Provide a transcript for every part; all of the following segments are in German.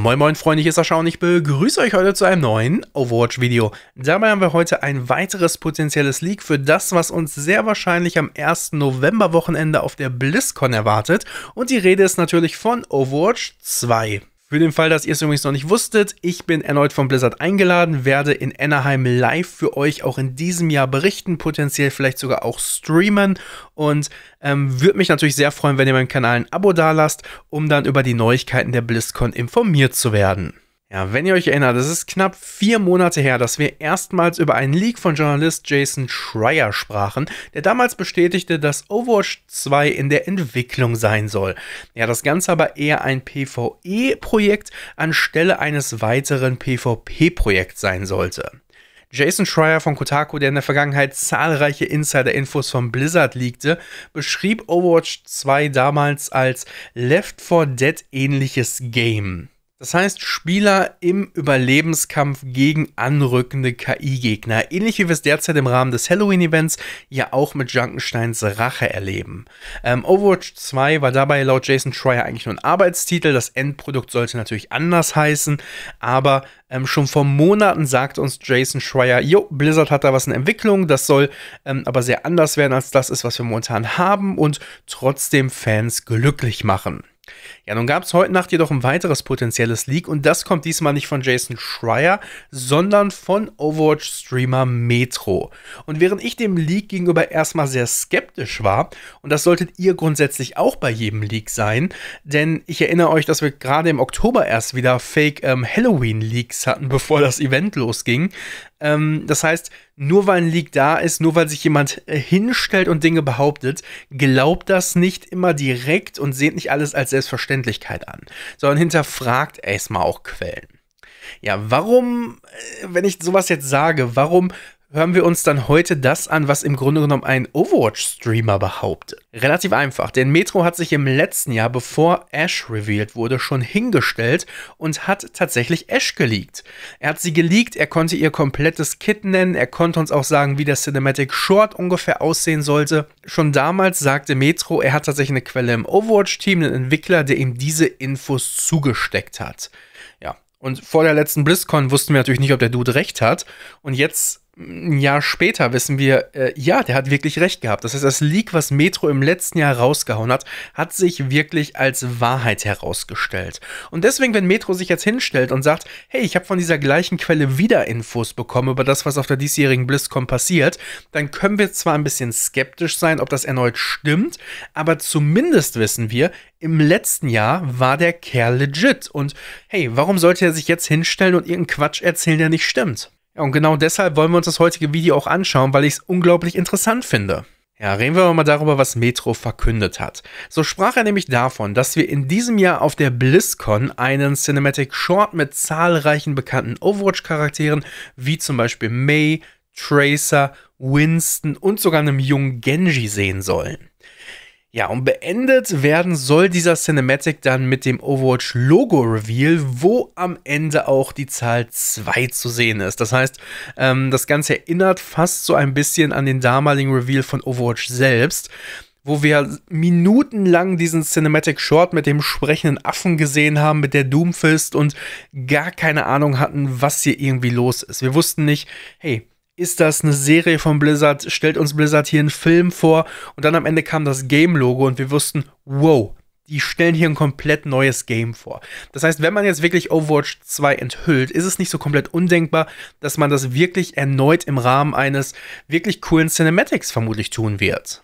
Moin Moin Freunde, hier ist Sascha und ich begrüße euch heute zu einem neuen Overwatch-Video. Dabei haben wir heute ein weiteres potenzielles Leak für das, was uns sehr wahrscheinlich am 1. November-Wochenende auf der BlizzCon erwartet. Und die Rede ist natürlich von Overwatch 2. Für den Fall, dass ihr es übrigens noch nicht wusstet, ich bin erneut von Blizzard eingeladen, werde in Anaheim live für euch auch in diesem Jahr berichten, potenziell vielleicht sogar auch streamen und ähm, würde mich natürlich sehr freuen, wenn ihr meinem Kanal ein Abo dalasst, um dann über die Neuigkeiten der BlizzCon informiert zu werden. Ja, wenn ihr euch erinnert, es ist knapp vier Monate her, dass wir erstmals über einen Leak von Journalist Jason Schreier sprachen, der damals bestätigte, dass Overwatch 2 in der Entwicklung sein soll. Ja, das Ganze aber eher ein PvE-Projekt anstelle eines weiteren PvP-Projekts sein sollte. Jason Schreier von Kotaku, der in der Vergangenheit zahlreiche Insider-Infos von Blizzard leakte, beschrieb Overwatch 2 damals als Left 4 Dead ähnliches Game. Das heißt, Spieler im Überlebenskampf gegen anrückende KI-Gegner, ähnlich wie wir es derzeit im Rahmen des Halloween-Events ja auch mit Junkensteins Rache erleben. Ähm, Overwatch 2 war dabei laut Jason Schreier eigentlich nur ein Arbeitstitel, das Endprodukt sollte natürlich anders heißen, aber ähm, schon vor Monaten sagt uns Jason Schreier, jo, Blizzard hat da was in Entwicklung, das soll ähm, aber sehr anders werden als das ist, was wir momentan haben und trotzdem Fans glücklich machen. Ja, nun gab es heute Nacht jedoch ein weiteres potenzielles Leak und das kommt diesmal nicht von Jason Schreier, sondern von Overwatch-Streamer Metro. Und während ich dem Leak gegenüber erstmal sehr skeptisch war, und das solltet ihr grundsätzlich auch bei jedem Leak sein, denn ich erinnere euch, dass wir gerade im Oktober erst wieder Fake ähm, Halloween-Leaks hatten, bevor das Event losging, ähm, das heißt, nur weil ein Leak da ist, nur weil sich jemand äh, hinstellt und Dinge behauptet, glaubt das nicht immer direkt und seht nicht alles als Selbstverständlichkeit an, sondern hinterfragt erstmal auch Quellen. Ja, warum, äh, wenn ich sowas jetzt sage, warum hören wir uns dann heute das an, was im Grunde genommen ein Overwatch-Streamer behauptet. Relativ einfach, denn Metro hat sich im letzten Jahr, bevor Ash revealed wurde, schon hingestellt und hat tatsächlich Ash geleakt. Er hat sie geleakt, er konnte ihr komplettes Kit nennen, er konnte uns auch sagen, wie der Cinematic Short ungefähr aussehen sollte. Schon damals sagte Metro, er hat tatsächlich eine Quelle im Overwatch-Team, einen Entwickler, der ihm diese Infos zugesteckt hat. Ja, und vor der letzten BlizzCon wussten wir natürlich nicht, ob der Dude recht hat. Und jetzt ein Jahr später wissen wir, äh, ja, der hat wirklich recht gehabt. Das heißt, das Leak, was Metro im letzten Jahr rausgehauen hat, hat sich wirklich als Wahrheit herausgestellt. Und deswegen, wenn Metro sich jetzt hinstellt und sagt, hey, ich habe von dieser gleichen Quelle wieder Infos bekommen über das, was auf der diesjährigen BlizzCon passiert, dann können wir zwar ein bisschen skeptisch sein, ob das erneut stimmt, aber zumindest wissen wir, im letzten Jahr war der Kerl legit. Und hey, warum sollte er sich jetzt hinstellen und irgendeinen Quatsch erzählen, der nicht stimmt? und genau deshalb wollen wir uns das heutige Video auch anschauen, weil ich es unglaublich interessant finde. Ja, reden wir mal darüber, was Metro verkündet hat. So sprach er nämlich davon, dass wir in diesem Jahr auf der BlizzCon einen Cinematic Short mit zahlreichen bekannten Overwatch-Charakteren, wie zum Beispiel May, Tracer, Winston und sogar einem jungen Genji sehen sollen. Ja, und beendet werden soll dieser Cinematic dann mit dem Overwatch Logo Reveal, wo am Ende auch die Zahl 2 zu sehen ist. Das heißt, ähm, das Ganze erinnert fast so ein bisschen an den damaligen Reveal von Overwatch selbst wo wir minutenlang diesen Cinematic Short mit dem sprechenden Affen gesehen haben, mit der Doomfist und gar keine Ahnung hatten, was hier irgendwie los ist. Wir wussten nicht, hey, ist das eine Serie von Blizzard? Stellt uns Blizzard hier einen Film vor? Und dann am Ende kam das Game-Logo und wir wussten, wow, die stellen hier ein komplett neues Game vor. Das heißt, wenn man jetzt wirklich Overwatch 2 enthüllt, ist es nicht so komplett undenkbar, dass man das wirklich erneut im Rahmen eines wirklich coolen Cinematics vermutlich tun wird.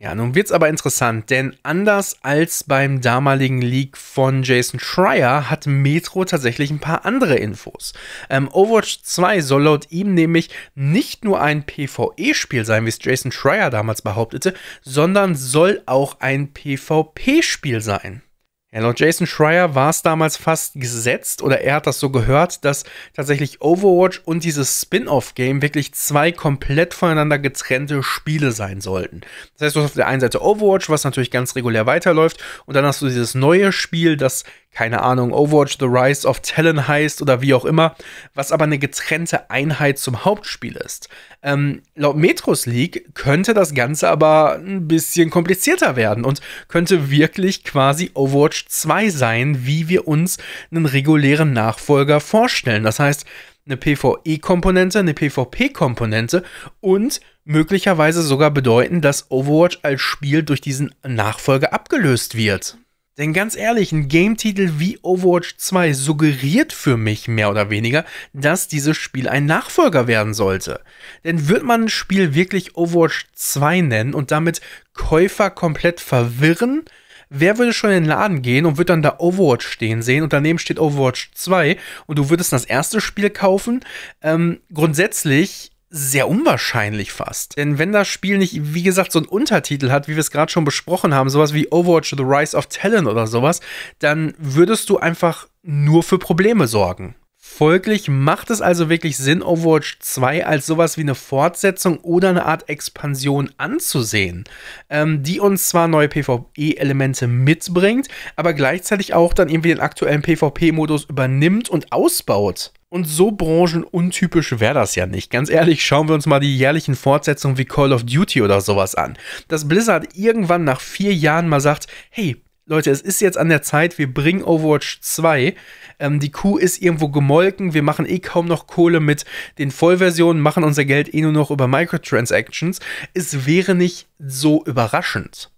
Ja, nun wird's aber interessant, denn anders als beim damaligen Leak von Jason Schreier hat Metro tatsächlich ein paar andere Infos. Ähm, Overwatch 2 soll laut ihm nämlich nicht nur ein PvE-Spiel sein, wie es Jason Schreier damals behauptete, sondern soll auch ein PvP-Spiel sein. Ja, laut Jason Schreier war es damals fast gesetzt oder er hat das so gehört, dass tatsächlich Overwatch und dieses Spin-off-Game wirklich zwei komplett voneinander getrennte Spiele sein sollten. Das heißt, du hast auf der einen Seite Overwatch, was natürlich ganz regulär weiterläuft, und dann hast du dieses neue Spiel, das keine Ahnung, Overwatch The Rise of Talon heißt oder wie auch immer, was aber eine getrennte Einheit zum Hauptspiel ist. Ähm, laut Metros League könnte das Ganze aber ein bisschen komplizierter werden und könnte wirklich quasi Overwatch 2 sein, wie wir uns einen regulären Nachfolger vorstellen. Das heißt, eine PvE-Komponente, eine PvP-Komponente und möglicherweise sogar bedeuten, dass Overwatch als Spiel durch diesen Nachfolger abgelöst wird. Denn ganz ehrlich, ein Game-Titel wie Overwatch 2 suggeriert für mich mehr oder weniger, dass dieses Spiel ein Nachfolger werden sollte. Denn wird man ein Spiel wirklich Overwatch 2 nennen und damit Käufer komplett verwirren? Wer würde schon in den Laden gehen und wird dann da Overwatch stehen sehen und daneben steht Overwatch 2 und du würdest das erste Spiel kaufen? Ähm, grundsätzlich sehr unwahrscheinlich fast. Denn wenn das Spiel nicht, wie gesagt, so einen Untertitel hat, wie wir es gerade schon besprochen haben, sowas wie Overwatch The Rise of Talon oder sowas, dann würdest du einfach nur für Probleme sorgen. Folglich macht es also wirklich Sinn, Overwatch 2 als sowas wie eine Fortsetzung oder eine Art Expansion anzusehen, ähm, die uns zwar neue PvE-Elemente mitbringt, aber gleichzeitig auch dann irgendwie den aktuellen PvP-Modus übernimmt und ausbaut. Und so branchenuntypisch wäre das ja nicht. Ganz ehrlich, schauen wir uns mal die jährlichen Fortsetzungen wie Call of Duty oder sowas an. Dass Blizzard irgendwann nach vier Jahren mal sagt, hey, Leute, es ist jetzt an der Zeit, wir bringen Overwatch 2. Ähm, die Kuh ist irgendwo gemolken, wir machen eh kaum noch Kohle mit den Vollversionen, machen unser Geld eh nur noch über Microtransactions. Es wäre nicht so überraschend.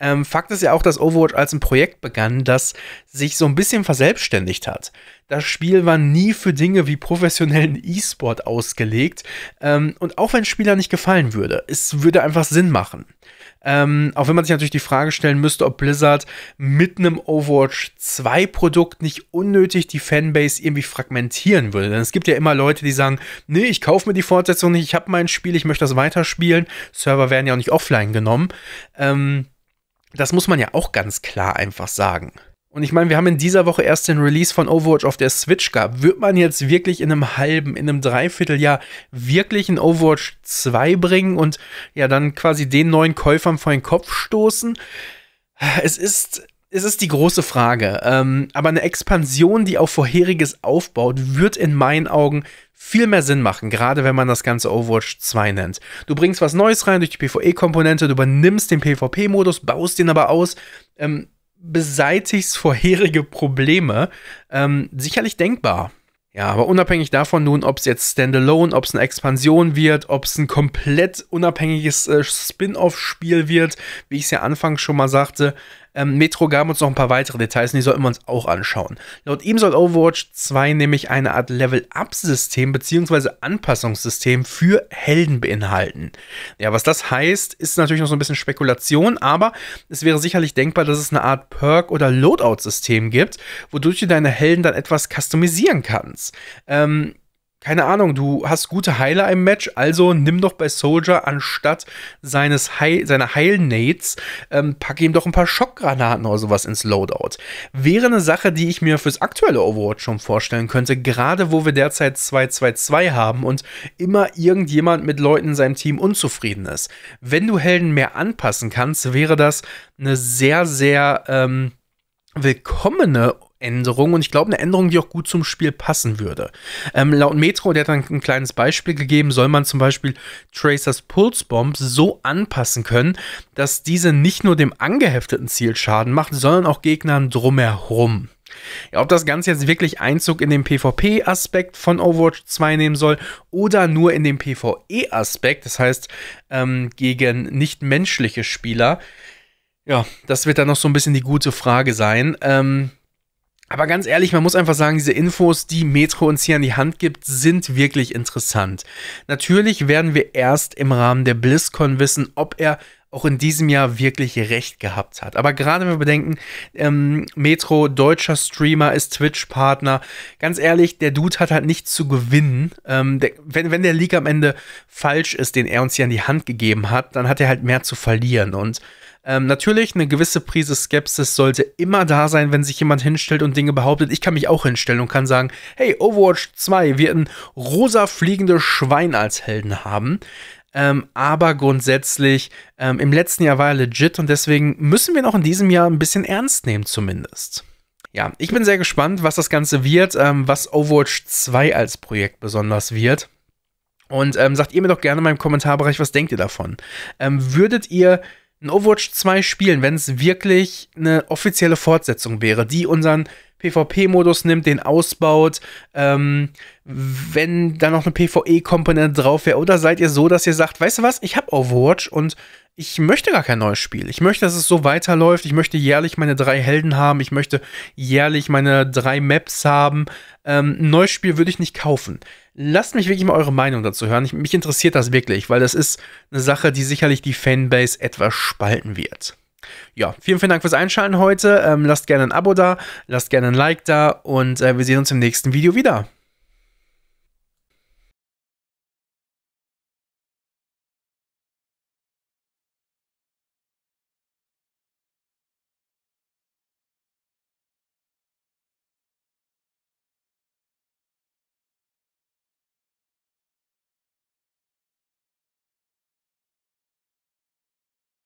Ähm, Fakt ist ja auch, dass Overwatch als ein Projekt begann, das sich so ein bisschen verselbstständigt hat. Das Spiel war nie für Dinge wie professionellen E-Sport ausgelegt. Ähm, und auch wenn Spieler nicht gefallen würde, es würde einfach Sinn machen. Ähm, auch wenn man sich natürlich die Frage stellen müsste, ob Blizzard mit einem Overwatch 2 Produkt nicht unnötig die Fanbase irgendwie fragmentieren würde. Denn es gibt ja immer Leute, die sagen, nee, ich kaufe mir die Fortsetzung nicht, ich habe mein Spiel, ich möchte das weiterspielen. Server werden ja auch nicht offline genommen. Ähm, das muss man ja auch ganz klar einfach sagen. Und ich meine, wir haben in dieser Woche erst den Release von Overwatch auf der Switch gehabt. Wird man jetzt wirklich in einem halben, in einem Dreivierteljahr wirklich ein Overwatch 2 bringen und ja dann quasi den neuen Käufern vor den Kopf stoßen? Es ist es ist die große Frage. Ähm, aber eine Expansion, die auf vorheriges aufbaut, wird in meinen Augen viel mehr Sinn machen, gerade wenn man das Ganze Overwatch 2 nennt. Du bringst was Neues rein durch die PvE-Komponente, du übernimmst den PvP-Modus, baust den aber aus, ähm, beseitigst vorherige Probleme. Ähm, sicherlich denkbar. Ja, aber unabhängig davon nun, ob es jetzt Standalone, ob es eine Expansion wird, ob es ein komplett unabhängiges äh, Spin-off-Spiel wird, wie ich es ja anfangs schon mal sagte, ähm, Metro gab uns noch ein paar weitere Details die sollten wir uns auch anschauen. Laut ihm soll Overwatch 2 nämlich eine Art Level-Up-System bzw. Anpassungssystem für Helden beinhalten. Ja, was das heißt, ist natürlich noch so ein bisschen Spekulation, aber es wäre sicherlich denkbar, dass es eine Art Perk- oder Loadout-System gibt, wodurch du deine Helden dann etwas customisieren kannst. Ähm, keine Ahnung, du hast gute Heiler im Match, also nimm doch bei Soldier anstatt seines Heil, seiner Heilnades, ähm, pack ihm doch ein paar Schockgranaten oder sowas ins Loadout. Wäre eine Sache, die ich mir fürs aktuelle Overwatch schon vorstellen könnte, gerade wo wir derzeit 2-2-2 haben und immer irgendjemand mit Leuten in seinem Team unzufrieden ist. Wenn du Helden mehr anpassen kannst, wäre das eine sehr, sehr ähm, willkommene Änderung und ich glaube eine Änderung, die auch gut zum Spiel passen würde. Ähm, laut Metro, der hat dann ein kleines Beispiel gegeben, soll man zum Beispiel Tracers Pulse Bomb so anpassen können, dass diese nicht nur dem angehefteten Ziel Schaden macht, sondern auch Gegnern drumherum. Ja, ob das Ganze jetzt wirklich Einzug in den PvP-Aspekt von Overwatch 2 nehmen soll oder nur in den PvE-Aspekt, das heißt ähm, gegen nicht-menschliche Spieler, ja, das wird dann noch so ein bisschen die gute Frage sein. Ähm, aber ganz ehrlich, man muss einfach sagen, diese Infos, die Metro uns hier an die Hand gibt, sind wirklich interessant. Natürlich werden wir erst im Rahmen der BlizzCon wissen, ob er auch in diesem Jahr wirklich recht gehabt hat. Aber gerade wenn wir bedenken, ähm, Metro, deutscher Streamer, ist Twitch-Partner. Ganz ehrlich, der Dude hat halt nichts zu gewinnen. Ähm, der, wenn, wenn der Leak am Ende falsch ist, den er uns hier an die Hand gegeben hat, dann hat er halt mehr zu verlieren. Und ähm, natürlich, eine gewisse Prise Skepsis sollte immer da sein, wenn sich jemand hinstellt und Dinge behauptet. Ich kann mich auch hinstellen und kann sagen, hey, Overwatch 2 wird ein rosa fliegendes Schwein als Helden haben. Ähm, aber grundsätzlich, ähm, im letzten Jahr war er legit und deswegen müssen wir noch in diesem Jahr ein bisschen ernst nehmen zumindest. Ja, ich bin sehr gespannt, was das Ganze wird, ähm, was Overwatch 2 als Projekt besonders wird. Und ähm, sagt ihr mir doch gerne mal im Kommentarbereich, was denkt ihr davon? Ähm, würdet ihr in Overwatch 2 spielen, wenn es wirklich eine offizielle Fortsetzung wäre, die unseren PvP-Modus nimmt, den ausbaut, ähm, wenn da noch eine PvE-Komponente drauf wäre? Oder seid ihr so, dass ihr sagt, weißt du was, ich habe Overwatch und ich möchte gar kein neues Spiel. Ich möchte, dass es so weiterläuft. Ich möchte jährlich meine drei Helden haben. Ich möchte jährlich meine drei Maps haben. Ähm, ein neues Spiel würde ich nicht kaufen. Lasst mich wirklich mal eure Meinung dazu hören. Ich, mich interessiert das wirklich, weil das ist eine Sache, die sicherlich die Fanbase etwas spalten wird ja, vielen, vielen Dank fürs Einschalten heute. Ähm, lasst gerne ein Abo da, lasst gerne ein Like da und äh, wir sehen uns im nächsten Video wieder.